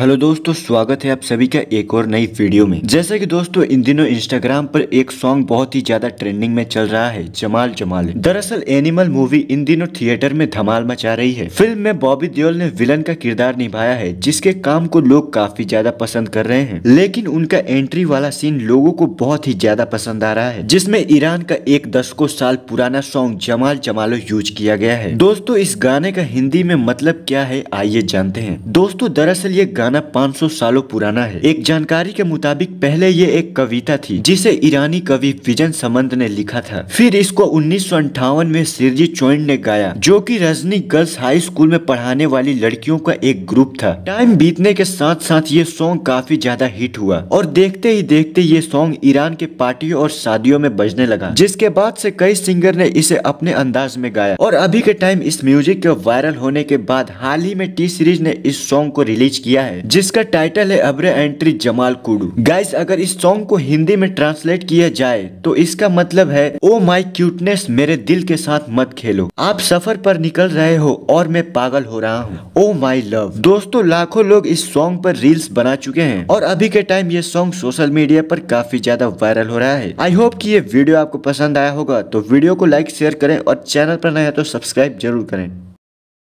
hello दोस्तों स्वागत है आप सभी का एक और नई वीडियो में जैसा कि दोस्तों इन दिनों इंस्टाग्राम पर एक सॉन्ग बहुत ही ज्यादा ट्रेंडिंग में चल रहा है जमाल जमाल दरअसल एनिमल मूवी इन दिनों थिएटर में धमाल मचा रही है फिल्म में बॉबी देओल ने विलन का किरदार निभाया है जिसके काम को लोग काफी ज्यादा पसंद कर रहे हैं लेकिन उनका एंट्री वाला सीन लोगो को बहुत ही ज्यादा पसंद आ रहा है जिसमे ईरान का एक दशकों साल पुराना सॉन्ग जमाल जमालो यूज किया गया है दोस्तों इस गाने का हिंदी में मतलब क्या है आइए जानते हैं दोस्तों दरअसल ये गाना तराना 500 सालों पुराना है एक जानकारी के मुताबिक पहले ये एक कविता थी जिसे ईरानी कवि विजन समंद ने लिखा था फिर इसको उन्नीस में सिरजी चोइन ने गाया जो कि रजनी गर्ल्स हाई स्कूल में पढ़ाने वाली लड़कियों का एक ग्रुप था टाइम बीतने के साथ साथ ये सॉन्ग काफी ज्यादा हिट हुआ और देखते ही देखते ये सॉन्ग ईरान के पार्टियों और शादियों में बजने लगा जिसके बाद से कई सिंगर ने इसे अपने अंदाज में गाया और अभी के टाइम इस म्यूजिक के वायरल होने के बाद हाल ही में टी सीरीज ने इस सॉन्ग को रिलीज किया है है जिसका टाइटल है अबरे एंट्री जमाल कुडू गाइस अगर इस सॉन्ग को हिंदी में ट्रांसलेट किया जाए तो इसका मतलब है ओ माई क्यूटनेस मेरे दिल के साथ मत खेलो आप सफर पर निकल रहे हो और मैं पागल हो रहा हूँ ओ माई लव दोस्तों लाखों लोग इस सॉन्ग पर रील्स बना चुके हैं और अभी के टाइम ये सॉन्ग सोशल मीडिया पर काफी ज्यादा वायरल हो रहा है आई होप कि ये वीडियो आपको पसंद आया होगा तो वीडियो को लाइक शेयर करें और चैनल पर नया तो सब्सक्राइब जरूर करें